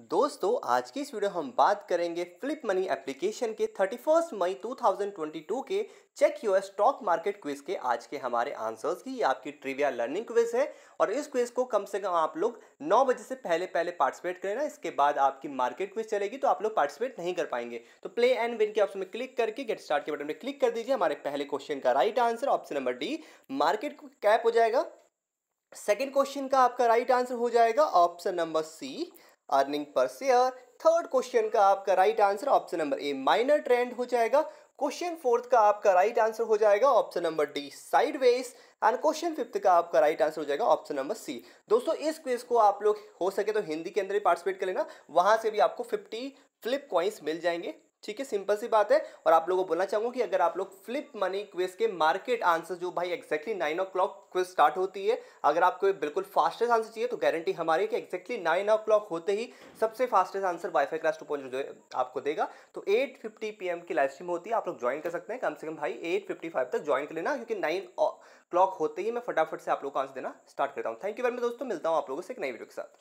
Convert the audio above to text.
दोस्तों आज की इस वीडियो हम बात करेंगे फ्लिप मनी एप्लीकेशन के 31 मई 2022 के check your stock market quiz के आज के हमारे आंसर्स की ये आपकी ट्रिविया लर्निंग क्विज है और इस क्विज को कम से कम आप लोग 9 बजे से पहले पहले पार्टिसिपेट करें ना इसके बाद आपकी मार्केट क्विज चलेगी तो आप लोग पार्टिसिपेट नहीं कर पाएंगे तो प्ले एंड विन के ऑप्शन में क्लिक करके गेट स्टार्ट के बटन में क्लिक कर दीजिए हमारे पहले क्वेश्चन का right answer option number D market cap हो जाएगा सेकेंड क्वेश्चन का आपका राइट आंसर हो जाएगा option number C earning per share third question का आपका right answer option number A minor trend हो जाएगा क्वेश्चन फोर्थ का आपका राइट आंसर हो जाएगा option number D sideways and question fifth का आपका राइट आंसर हो जाएगा ऑप्शन नंबर सी दोस्तों इस क्वेश्चन को आप लोग हो सके तो हिंदी के अंदर ही पार्टिसिपेट कर लेना वहां से भी आपको फिफ्टी फ्लिप क्वाइंस मिल जाएंगे ठीक है सिंपल सी बात है और आप लोगों को बोलना चाहूंगा कि अगर आप लोग फ्लिप मनी क्विज के मार्केट आंसर जो भाई exactly nine o'clock quiz start होती है अगर आपको बिल्कुल फास्टेस्ट आंसर चाहिए तो गारंटी हमारी कि एक्जैक्टली नाइन ओ क्लॉक होते ही सबसे fastest answer wifi class two point जो आपको देगा तो एट फिफ्टी पी एम की लाइव स्ट्रीम होती है आप लोग ज्वाइन कर सकते हैं कम से कम भाई एट फिफ्टी फाइव तक ज्वाइन कर लेना क्योंकि नाइन क्लॉक होते ही मैं फटाफट से आप लोग को आंसर देना स्टार्ट करता हूँ थैंक यू वेरी मच दोस्तों मिलता हूँ आप लोगों से एक नई वीडियो के साथ